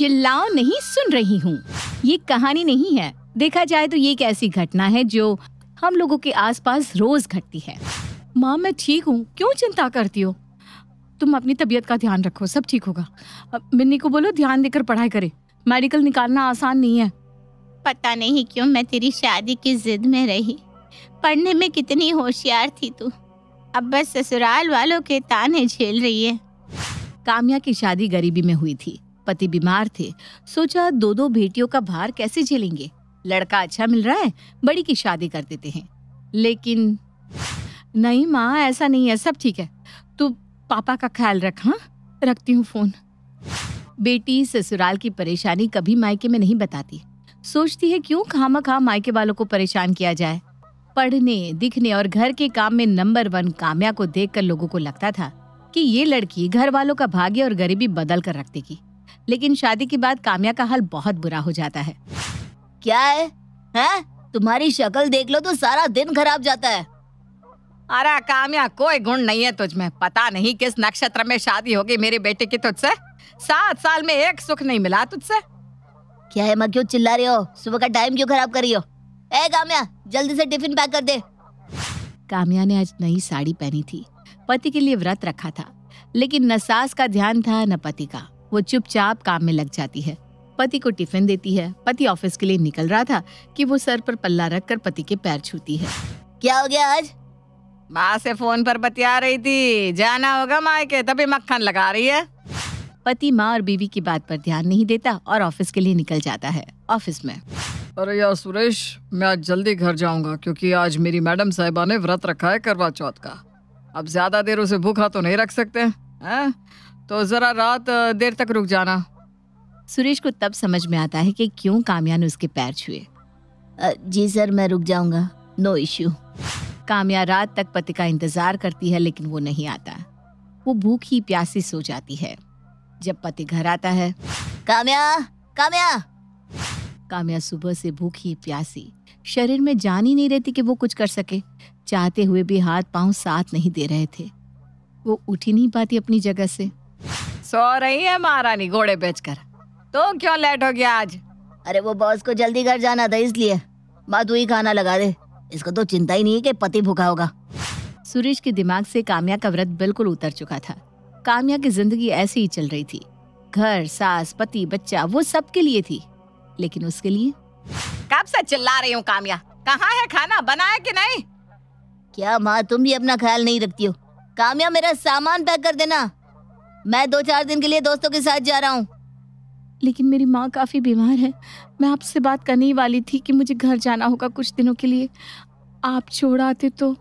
चिल्लाओ नहीं सुन रही हूँ ये कहानी नहीं है देखा जाए तो ये एक ऐसी घटना है जो हम लोगों के आसपास रोज घटती है माँ मैं ठीक हूँ क्यों चिंता करती हो तुम अपनी तबीयत का ध्यान रखो सब ठीक होगा मिन्नी को बोलो ध्यान देकर पढ़ाई करे मेडिकल निकालना आसान नहीं है पता नहीं क्यों मैं तेरी शादी की जिद में रही पढ़ने में कितनी होशियार थी तू अब बस ससुराल वालों के ताने झेल रही है काम्या की शादी गरीबी में हुई थी पति बीमार थे सोचा दो दो बेटियों का भार कैसे झेलेंगे लड़का अच्छा मिल रहा है बड़ी की शादी कर देते हैं लेकिन नहीं माँ ऐसा नहीं है सब ठीक है तू पापा का ख्याल रख हाँ रखती हूँ फोन बेटी ससुराल की परेशानी कभी मायके में नहीं बताती सोचती है क्यों खामा खा मायके वालों को परेशान किया जाए पढ़ने दिखने और घर के काम में नंबर वन काम्या को देखकर लोगों को लगता था कि ये लड़की घर वालों का भाग्य और गरीबी बदल कर रख देगी लेकिन शादी के बाद काम्या का हाल बहुत बुरा हो जाता है क्या है, है? तुम्हारी शक्ल देख लो तो सारा दिन खराब जाता है अरे काम्या कोई गुण नहीं है तुझमें पता नहीं किस नक्षत्र में शादी होगी मेरे बेटे की तुझसे सात साल में एक सुख नहीं मिला तुझसे क्या है मैं क्यों चिल्ला रही हो सुबह का टाइम क्यों खराब कर रही हो ए काम्या जल्दी से टिफिन पैक कर दे काम्या ने आज नई साड़ी पहनी थी पति के लिए व्रत रखा था लेकिन न सास का ध्यान था न पति का वो चुपचाप काम में लग जाती है पति को टिफिन देती है पति ऑफिस के लिए निकल रहा था कि वो सर पर पल्ला रख कर पति के पैर छूती है क्या हो गया आज माँ से फोन पर बतिया रही थी जाना होगा मायके तभी मक्खन लगा रही है पति माँ और बीवी की बात पर ध्यान नहीं देता और ऑफिस के लिए निकल जाता है ऑफिस में अरे यार सुरेश मैं आज जल्दी घर जाऊंगा क्योंकि आज मेरी मैडम साहिबा ने व्रत रखा है करवा चौथ का अब ज्यादा देर उसे भूखा तो नहीं रख सकते हैं तो ज़रा रात देर तक रुक जाना सुरेश को तब समझ में आता है कि क्यों कामया ने उसके पैर छुए जी सर मैं रुक जाऊंगा नो इश्यू कामया रात तक पति का इंतजार करती है लेकिन वो नहीं आता वो भूख ही प्यासी सो जाती है जब पति घर आता है कामया कामया कामया सुबह से भूखी प्यासी शरीर में जान ही नहीं रहती कि वो कुछ कर सके चाहते हुए भी हाथ पांव साथ नहीं दे रहे थे वो उठ ही नहीं पाती अपनी जगह से सो रही है महारानी घोड़े बेचकर तुम तो क्यों लेट हो गया आज अरे वो बॉस को जल्दी घर जाना था इसलिए बात तू खाना लगा दे इसको तो चिंता ही नहीं कि पति भूखा होगा सुरेश के दिमाग से काम्या का व्रत बिल्कुल उतर चुका था काम्या की जिंदगी ऐसे ही चल रही थी घर सास पति बच्चा वो सबके लिए थी लेकिन उसके लिए कब से चिल्ला रही हूँ काम्या कहाँ है खाना बना है कि नहीं क्या माँ तुम भी अपना ख्याल नहीं रखती हो काम्या मेरा सामान पैक कर देना मैं दो चार दिन के लिए दोस्तों के साथ जा रहा हूँ लेकिन मेरी माँ काफ़ी बीमार है मैं आपसे बात करने ही वाली थी कि मुझे घर जाना होगा कुछ दिनों के लिए आप छोड़ आते तो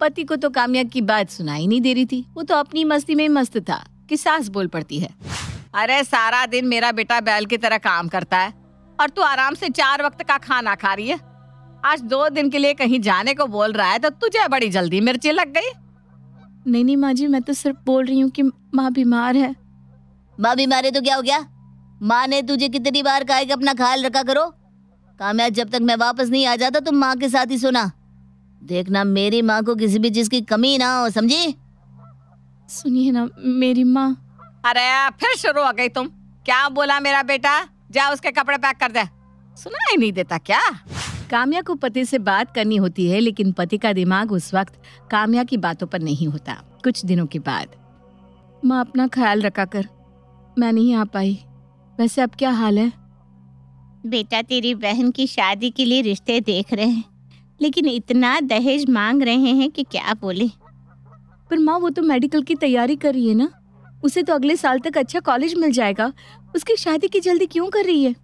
पति को तो कामयाब की बात सुनाई नहीं दे रही थी वो तो अपनी मस्ती में मस्त था कि सास बोल पड़ती है अरे सारा दिन मेरा बेटा बैल की तरह काम करता है और तू आराम से चार वक्त का खाना खा रही है आज दो दिन के लिए कहीं जाने को बोल रहा है तो तुझे बड़ी जल्दी मिर्ची लग गई नहीं नहीं माँ जी मैं तो सिर्फ बोल रही हूँ कि माँ बीमार है माँ बीमार है तो क्या हो गया माँ ने तुझे कितनी बार कहा कि अपना ख्याल रखा करो कामयाब जब तक मैं वापस नहीं आ जाता तो माँ के साथ ही सोना देखना मेरी माँ को किसी भी चीज की कमी ना हो समझी सुनिए ना मेरी माँ अरे फिर शुरू हो गई तुम क्या बोला मेरा बेटा जा उसके कपड़े पैक कर दे सुना ही नहीं देता क्या काम्या को पति से बात करनी होती है लेकिन पति का दिमाग उस वक्त काम्या की बातों पर नहीं होता कुछ दिनों के बाद माँ अपना ख्याल रखा कर मैं नहीं आ पाई वैसे अब क्या हाल है बेटा तेरी बहन की शादी के लिए रिश्ते देख रहे हैं लेकिन इतना दहेज मांग रहे हैं कि क्या बोले पर माँ वो तो मेडिकल की तैयारी कर रही है ना उसे तो अगले साल तक अच्छा कॉलेज मिल जाएगा उसकी शादी की जल्दी क्यों कर रही है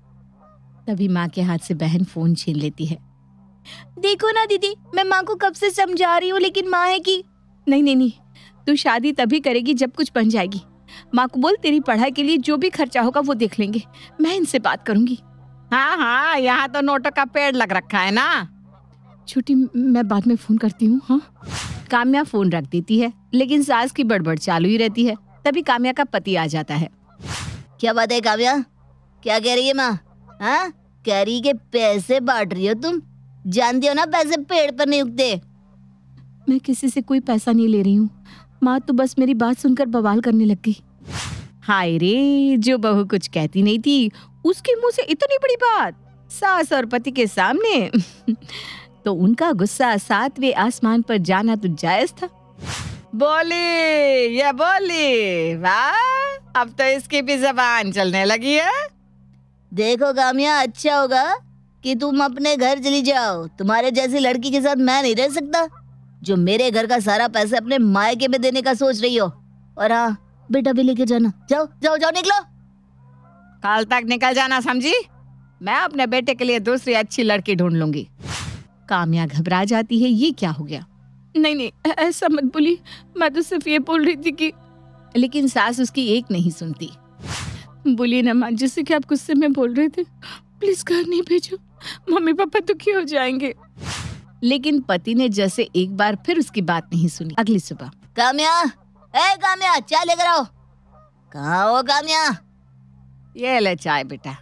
तभी माँ के हाथ से बहन फोन छीन लेती है देखो ना दीदी मैं माँ को कब से समझा रही हूँ लेकिन माँ है कि नहीं नहीं नहीं तू शादी तभी करेगी जब कुछ बन जाएगी माँ को बोल तेरी पढ़ाई के लिए जो भी खर्चा होगा वो देख लेंगे मैं इनसे बात करूंगी हाँ हाँ यहाँ तो नोटों का पेड़ लग रखा है ना छोटी मैं बाद में फोन करती हूँ हाँ काम्या फोन रख देती है लेकिन सास की बड़बड़ चालू ही रहती है तभी काम्या का पति आ जाता है क्या बात है काम्या क्या कह रही है माँ हाँ कैरी के पैसे बांट रही हो तुम जानती हो ना पैसे पेड़ पर नहीं उगते मैं किसी से कोई पैसा नहीं ले रही हूँ माँ तो बस मेरी बात सुनकर बवाल करने लग गई हाय रे जो बहू कुछ कहती नहीं थी उसके मुंह से इतनी बड़ी बात सास और पति के सामने तो उनका गुस्सा सातवें आसमान पर जाना तो जायज था बोले या बोले वाह अब तो इसकी भी जबान चलने लगी है देखो गामिया अच्छा होगा कि तुम अपने घर चली जाओ तुम्हारे जैसी लड़की के साथ मैं नहीं रह सकता जो मेरे घर का सारा पैसा अपने मायके में देने का सोच रही हो और हाँ बेटा भी लेके जाना जाओ जाओ जाओ निकलो कल तक निकल जाना समझी मैं अपने बेटे के लिए दूसरी अच्छी लड़की ढूंढ लूंगी कामया घबरा जाती है ये क्या हो गया नहीं नहीं ऐसा मत बोली मैं तो सिर्फ ये बोल रही थी कि लेकिन सास उसकी एक नहीं सुनती बोलिए ना माँ जैसे कि आप गुस्से में बोल रहे थे प्लीज घर नहीं भेजो मम्मी पापा दुखी हो जाएंगे लेकिन पति ने जैसे एक बार फिर उसकी बात नहीं सुनी अगली सुबह काम्या ए काम्या चाय लेकर आओ कहा हो काम्या ये ले चाय बेटा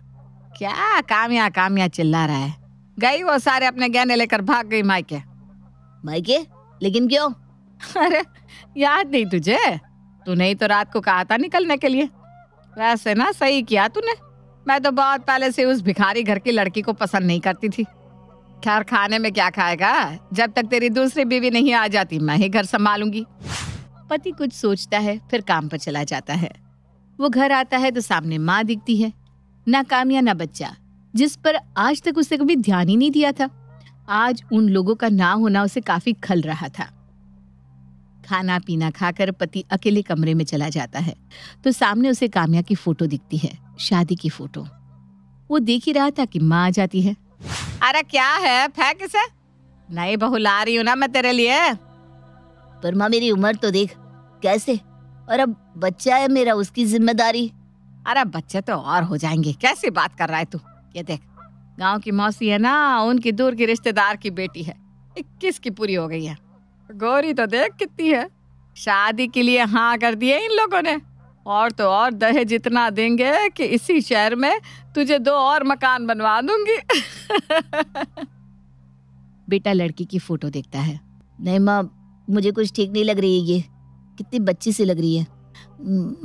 क्या काम्या काम्या चिल्ला रहा है गई वो सारे अपने गहने लेकर भाग गई मायके मायके लेकिन क्यों अरे याद नहीं तुझे तूने ही तो रात को कहा था निकलने के लिए वैसे ना सही किया तूने मैं तो बहुत पहले से उस भिखारी घर की लड़की को पसंद नहीं करती थी खैर खाने में क्या खाएगा जब तक तेरी दूसरी बीवी नहीं आ जाती मैं ही घर संभालूंगी पति कुछ सोचता है फिर काम पर चला जाता है वो घर आता है तो सामने माँ दिखती है ना काम या ना बच्चा जिस पर आज तक उसे कभी ध्यान ही नहीं दिया था आज उन लोगों का ना होना उसे काफी खल रहा था खाना पीना खाकर पति अकेले कमरे में चला जाता है तो सामने उसे काम्या की फोटो दिखती है शादी की फोटो वो देख ही रहा था कि माँ आ जाती है अरे क्या है फेंक इसे नहीं बहू ला रही हूँ ना मैं तेरे लिए पर माँ मेरी उम्र तो देख कैसे और अब बच्चा है मेरा उसकी जिम्मेदारी अरे बच्चे तो और हो जाएंगे कैसे बात कर रहा है तू ये देख गांव की मौसी है ना उनकी दूर की रिश्तेदार की बेटी है इक्कीस की पूरी हो गई है गोरी तो देख कितनी है शादी के लिए हाँ कर दिए इन लोगों ने और तो और दहेज इतना देंगे कि इसी शहर में तुझे दो और मकान बनवा दूंगी बेटा लड़की की फोटो देखता है नहीं माँ मुझे कुछ ठीक नहीं लग रही है ये कितनी बच्ची सी लग रही है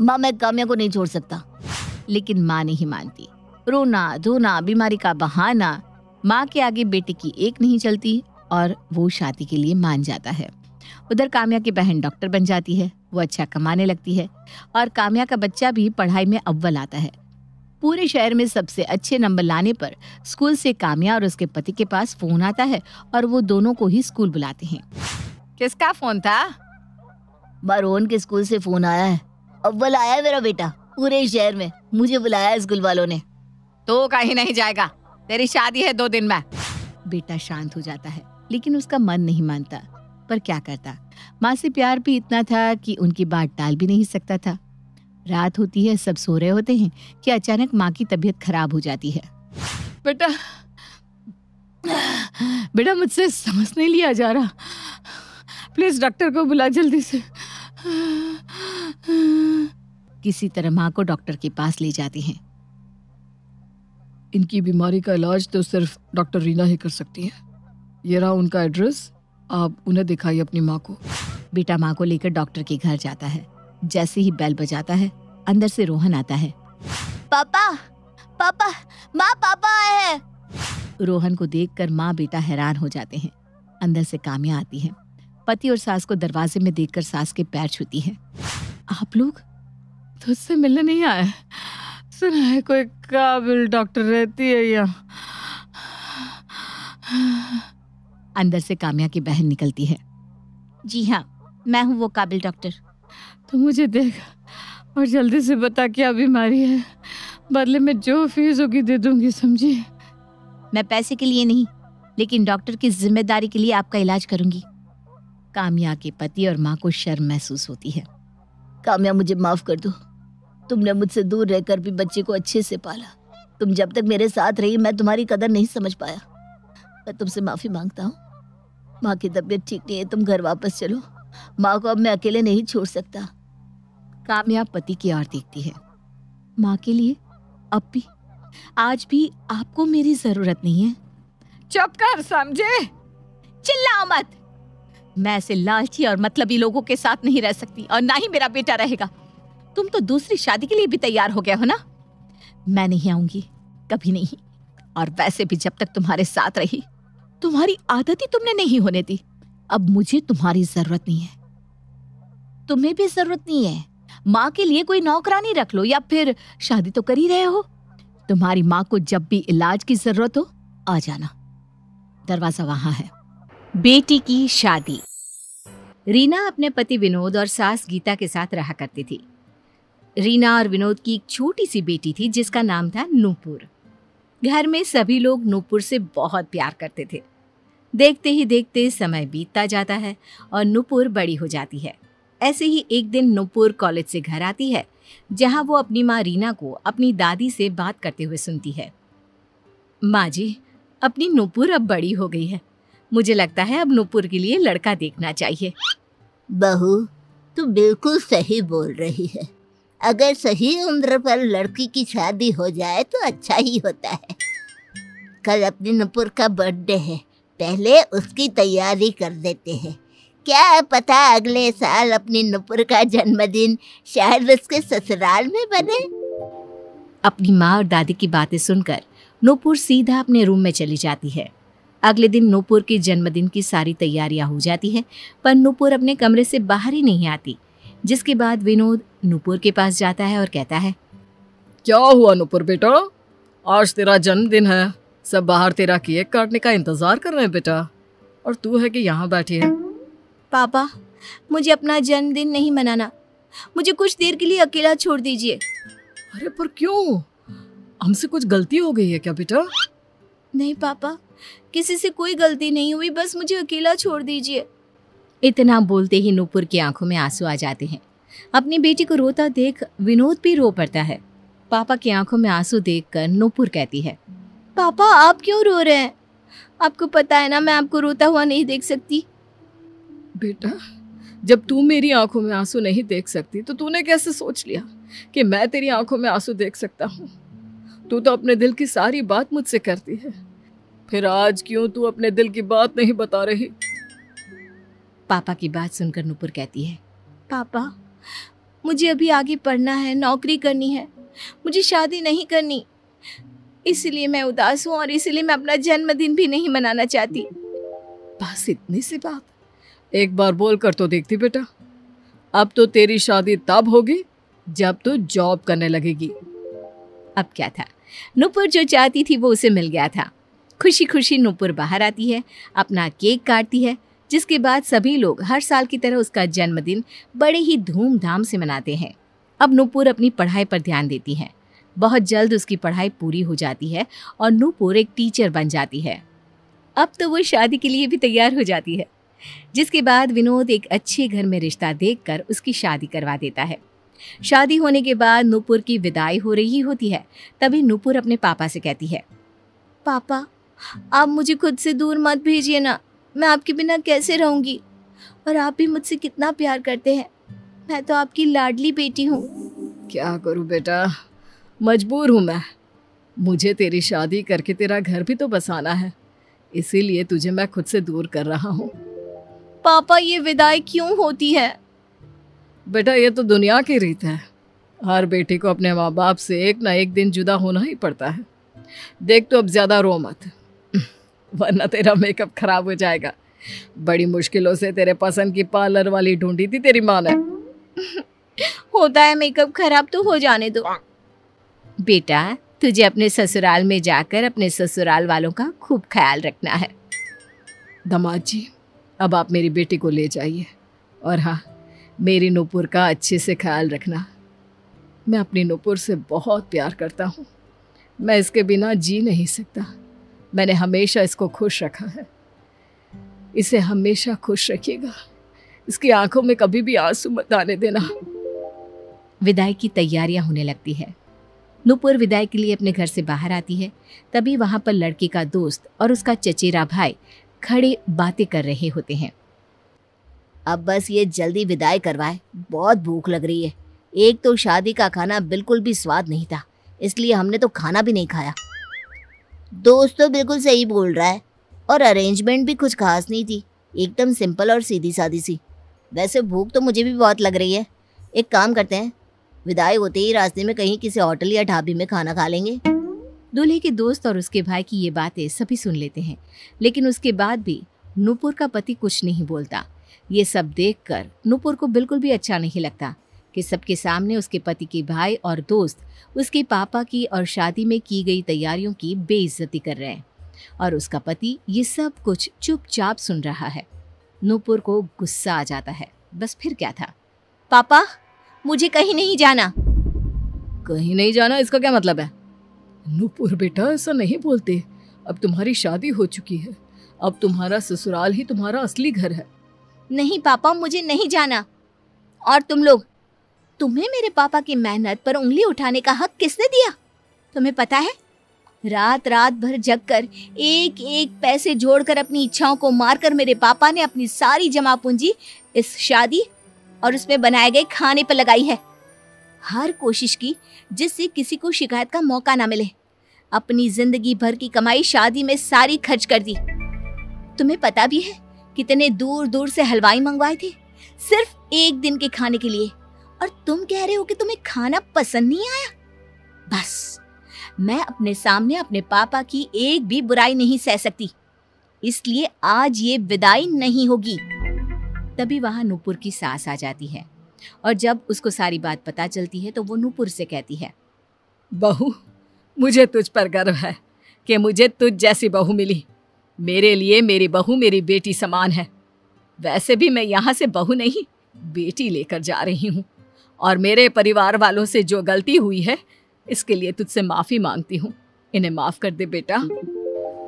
माँ मैं काम्या को नहीं छोड़ सकता लेकिन माँ नहीं मानती रोना धोना बीमारी का बहाना माँ के आगे बेटे की एक नहीं चलती और वो शादी के लिए मान जाता है उधर काम्या की बहन डॉक्टर बन जाती है वो अच्छा कमाने लगती है और काम्या का बच्चा भी पढ़ाई में अव्वल आता है पूरे शहर में सबसे अच्छे नंबर लाने पर स्कूल से काम्या और उसके पति के पास फोन आता है और वो दोनों को ही स्कूल बुलाते हैं किसका फोन था बारोन के स्कूल से फोन आया है अव्वल आया है मेरा बेटा पूरे शहर में मुझे बुलाया है स्कूल वालों ने तो कहीं नहीं जाएगा तेरी शादी है दो दिन में बेटा शांत हो जाता है लेकिन उसका मन नहीं मानता पर क्या करता माँ से प्यार भी इतना था कि उनकी बात टाल भी नहीं सकता था रात होती है सब सो रहे होते हैं कि अचानक माँ की तबीयत खराब हो जाती है बेटा बेटा मुझसे समझ नहीं लिया जा रहा प्लीज डॉक्टर को बुला जल्दी से किसी तरह माँ को डॉक्टर के पास ले जाती हैं इनकी बीमारी का इलाज तो सिर्फ डॉक्टर रीना ही कर सकती है ये रहा उनका एड्रेस आप उन्हें दिखाइए अपनी माँ को बेटा माँ को लेकर डॉक्टर के घर जाता है जैसे ही बैल बजाता है अंदर से रोहन आता है पापा पापा माँ पापा आए हैं रोहन को देखकर माँ बेटा हैरान हो जाते हैं अंदर से कामिया आती है पति और सास को दरवाजे में देखकर सास के पैर छूती है आप लोग तुझसे मिलने नहीं आए सुना है कोई काबिल डॉक्टर रहती है यहाँ अंदर से कामया की बहन निकलती है जी हाँ मैं हूँ वो काबिल डॉक्टर तो मुझे देख और जल्दी से बता क्या बीमारी है बदले में जो फीस होगी दे दूंगी समझी मैं पैसे के लिए नहीं लेकिन डॉक्टर की जिम्मेदारी के लिए आपका इलाज करूंगी कामया के पति और माँ को शर्म महसूस होती है कामया मुझे माफ़ कर दो तुमने मुझसे दूर रहकर भी बच्चे को अच्छे से पाला तुम जब तक मेरे साथ रही मैं तुम्हारी कदर नहीं समझ पाया मैं तुमसे माफ़ी मांगता हूँ माँ की तबीयत ठीक नहीं है तुम घर वापस चलो माँ को अब मैं अकेले नहीं छोड़ सकता काम्या पति की ओर देखती है माँ के लिए अब भी आज भी आपको मेरी जरूरत नहीं है चुप कर समझे चिल्लाओ मत मैं ऐसे लालची और मतलबी लोगों के साथ नहीं रह सकती और ना ही मेरा बेटा रहेगा तुम तो दूसरी शादी के लिए भी तैयार हो गया हो ना मैं नहीं आऊंगी कभी नहीं और वैसे भी जब तक तुम्हारे साथ रही तुम्हारी आदत ही तुमने नहीं होने दी अब मुझे तुम्हारी जरूरत नहीं है तुम्हें भी जरूरत नहीं है माँ के लिए कोई नौकरानी रख लो या फिर शादी तो कर ही रहे हो तुम्हारी माँ को जब भी इलाज की जरूरत हो आ जाना दरवाजा वहां है बेटी की शादी रीना अपने पति विनोद और सास गीता के साथ रहा करती थी रीना और विनोद की एक छोटी सी बेटी थी जिसका नाम था नूपुर घर में सभी लोग नूपुर से बहुत प्यार करते थे देखते ही देखते समय बीतता जाता है और नुपुर बड़ी हो जाती है ऐसे ही एक दिन नुपुर कॉलेज से घर आती है जहां वो अपनी माँ रीना को अपनी दादी से बात करते हुए सुनती है माँ जी अपनी नूपुर अब बड़ी हो गई है मुझे लगता है अब नुपुर के लिए लड़का देखना चाहिए बहू तू बिल्कुल सही बोल रही है अगर सही उम्र पर लड़की की शादी हो जाए तो अच्छा ही होता है कल अपनी नुपुर का बर्थडे है पहले उसकी तैयारी कर देते हैं क्या पता अगले साल अपनी नुपुर का जन्मदिन शायद उसके ससुराल में बने अपनी माँ और दादी की बातें सुनकर नूपुर सीधा अपने रूम में चली जाती है अगले दिन नूपुर के जन्मदिन की सारी तैयारियां हो जाती है पर नूपुर अपने कमरे से बाहर ही नहीं आती जिसके बाद विनोद नूपुर के पास जाता है और कहता है क्या हुआ नूपुर बेटा आज तेरा जन्मदिन है सब बाहर तेरा केक काटने का इंतजार कर रहे हैं बेटा और तू है कि यहाँ बैठी है पापा मुझे अपना जन्मदिन नहीं मनाना मुझे कुछ देर के लिए अकेला छोड़ दीजिए अरे पर क्यों हमसे कुछ गलती हो गई है क्या बेटा नहीं पापा किसी से कोई गलती नहीं हुई बस मुझे अकेला छोड़ दीजिए इतना बोलते ही नूपुर की आंखों में आंसू आ जाते हैं अपनी बेटी को रोता देख विनोद भी रो पड़ता है पापा की आंखों में आंसू देखकर नूपुर कहती है पापा आप क्यों रो रहे हैं आपको पता है ना मैं आपको रोता हुआ नहीं देख सकती बेटा जब तू मेरी आंखों में आंसू नहीं देख सकती तो तूने कैसे सोच लिया कि मैं तेरी आंखों में आंसू देख सकता हूँ तू तो अपने दिल की सारी बात मुझसे करती है फिर आज क्यों तू अपने दिल की बात नहीं बता रही पापा की बात सुनकर नूपुर कहती है पापा मुझे अभी आगे पढ़ना है नौकरी करनी है मुझे शादी नहीं करनी इसलिए मैं उदास हूँ और इसलिए मैं अपना जन्मदिन भी नहीं मनाना चाहती बस इतनी सी बात एक बार बोल कर तो देखती बेटा अब तो तेरी शादी तब होगी जब तू तो जॉब करने लगेगी अब क्या था नुपुर जो चाहती थी वो उसे मिल गया था खुशी खुशी नुपुर बाहर आती है अपना केक काटती है जिसके बाद सभी लोग हर साल की तरह उसका जन्मदिन बड़े ही धूमधाम से मनाते हैं अब नुपुर अपनी पढ़ाई पर ध्यान देती है बहुत जल्द उसकी पढ़ाई पूरी हो जाती है और नूपुर एक टीचर बन जाती है अब तो वो शादी के लिए भी तैयार हो जाती है जिसके बाद विनोद एक अच्छे घर में रिश्ता देख कर उसकी शादी करवा देता है शादी होने के बाद नूपुर की विदाई हो रही होती है तभी नूपुर अपने पापा से कहती है पापा आप मुझे खुद से दूर मत भेजिए ना मैं आपके बिना कैसे रहूँगी और आप भी मुझसे कितना प्यार करते हैं मैं तो आपकी लाडली बेटी हूँ क्या करूँ बेटा मजबूर हूँ मैं मुझे तेरी शादी करके तेरा घर भी तो बसाना है इसीलिए तुझे मैं खुद से दूर कर रहा हूँ पापा ये विदाई क्यों होती है बेटा ये तो दुनिया की रीत है हर बेटे को अपने माँ बाप से एक ना एक दिन जुदा होना ही पड़ता है देख तो अब ज़्यादा रो मत वरना तेरा मेकअप खराब हो जाएगा बड़ी मुश्किलों से तेरे पसंद की पार्लर वाली ढूंढी थी तेरी माँ ने होता है मेकअप खराब तो हो जाने दो बेटा तुझे अपने ससुराल में जाकर अपने ससुराल वालों का खूब ख्याल रखना है दमाद जी अब आप मेरी बेटी को ले जाइए और हाँ मेरी नूपुर का अच्छे से ख्याल रखना मैं अपनी नूपुर से बहुत प्यार करता हूँ मैं इसके बिना जी नहीं सकता मैंने हमेशा इसको खुश रखा है इसे हमेशा खुश रखिएगा इसकी आंखों में कभी भी आंसू मत आने देना विदाई की तैयारियां होने लगती है नुपुर विदाई के लिए अपने घर से बाहर आती है तभी वहाँ पर लड़के का दोस्त और उसका चचेरा भाई खड़े बातें कर रहे होते हैं अब बस ये जल्दी विदाई करवाए बहुत भूख लग रही है एक तो शादी का खाना बिल्कुल भी स्वाद नहीं था इसलिए हमने तो खाना भी नहीं खाया दोस्त तो बिल्कुल सही बोल रहा है और अरेंजमेंट भी कुछ खास नहीं थी एकदम सिंपल और सीधी सादी सी वैसे भूख तो मुझे भी बहुत लग रही है एक काम करते हैं विदाई होते ही रास्ते में कहीं किसी होटल या ढाबे में खाना खा लेंगे दूल्हे के दोस्त और उसके भाई की ये बातें सभी सुन लेते हैं लेकिन उसके बाद भी नूपुर का पति कुछ नहीं बोलता ये सब देख कर नूपुर को बिल्कुल भी अच्छा नहीं लगता कि सबके सामने उसके पति के भाई और दोस्त उसके पापा की और शादी में की गई तैयारियों की बेइज्जती कर रहे हैं और उसका पति ये सब कुछ चुपचाप सुन रहा है नूपुर को गुस्सा आ जाता है बस फिर क्या था पापा मुझे कहीं नहीं जाना कहीं नहीं जाना इसका क्या मतलब है नूपुर बेटा ऐसा नहीं बोलते अब तुम्हारी शादी हो चुकी है अब तुम्हारा ससुराल ही तुम्हारा असली घर है नहीं पापा मुझे नहीं जाना और तुम लोग तुम्हें मेरे पापा की मेहनत पर उंगली उठाने का हक किसने दिया तुम्हें पता है रात रात भर जग कर एक एक पैसे जोड़कर अपनी इच्छाओं को मारकर मेरे पापा ने अपनी सारी जमा पूंजी इस शादी और उसमें बनाए गए खाने पर लगाई है हर कोशिश की जिससे किसी को शिकायत का मौका ना मिले अपनी जिंदगी भर की कमाई शादी में सारी खर्च कर दी तुम्हें पता भी है कितने दूर दूर से हलवाई मंगवाए थे सिर्फ एक दिन के खाने के लिए और तुम कह रहे हो कि तुम्हें खाना पसंद नहीं आया बस मैं अपने सामने अपने पापा की एक भी बुराई नहीं सह सकती इसलिए आज ये विदाई नहीं होगी तभी वहाँ नूपुर की सास आ जाती है और जब उसको सारी बात पता चलती है तो वो नूपुर से कहती है बहू मुझे तुझ पर गर्व है कि मुझे तुझ जैसी बहू मिली मेरे लिए मेरी बहू मेरी बेटी समान है वैसे भी मैं यहाँ से बहू नहीं बेटी लेकर जा रही हूँ और मेरे परिवार वालों से जो गलती हुई है इसके लिए तुझसे माफ़ी मांगती हूँ इन्हें माफ़ कर दे बेटा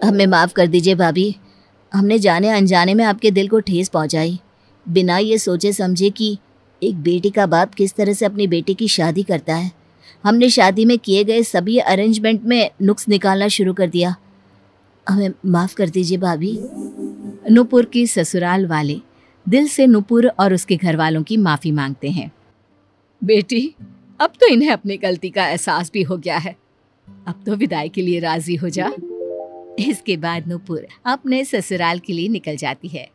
हमें माफ़ कर दीजिए भाभी हमने जाने अनजाने में आपके दिल को ठेस पहुँचाई बिना ये सोचे समझे कि एक बेटी का बाप किस तरह से अपनी बेटी की शादी करता है हमने शादी में किए गए सभी अरेंजमेंट में नुक्स निकालना शुरू कर दिया हमें माफ़ कर दीजिए भाभी नूपुर की ससुराल वाले दिल से नूपुर और उसके घर वालों की माफ़ी मांगते हैं बेटी अब तो इन्हें अपनी गलती का एहसास भी हो गया है अब तो विदाई के लिए राजी हो जा इसके बाद नूपुर अपने ससुराल के लिए निकल जाती है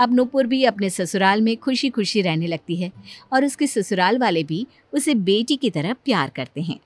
अब नूपुर भी अपने ससुराल में खुशी खुशी रहने लगती है और उसके ससुराल वाले भी उसे बेटी की तरह प्यार करते हैं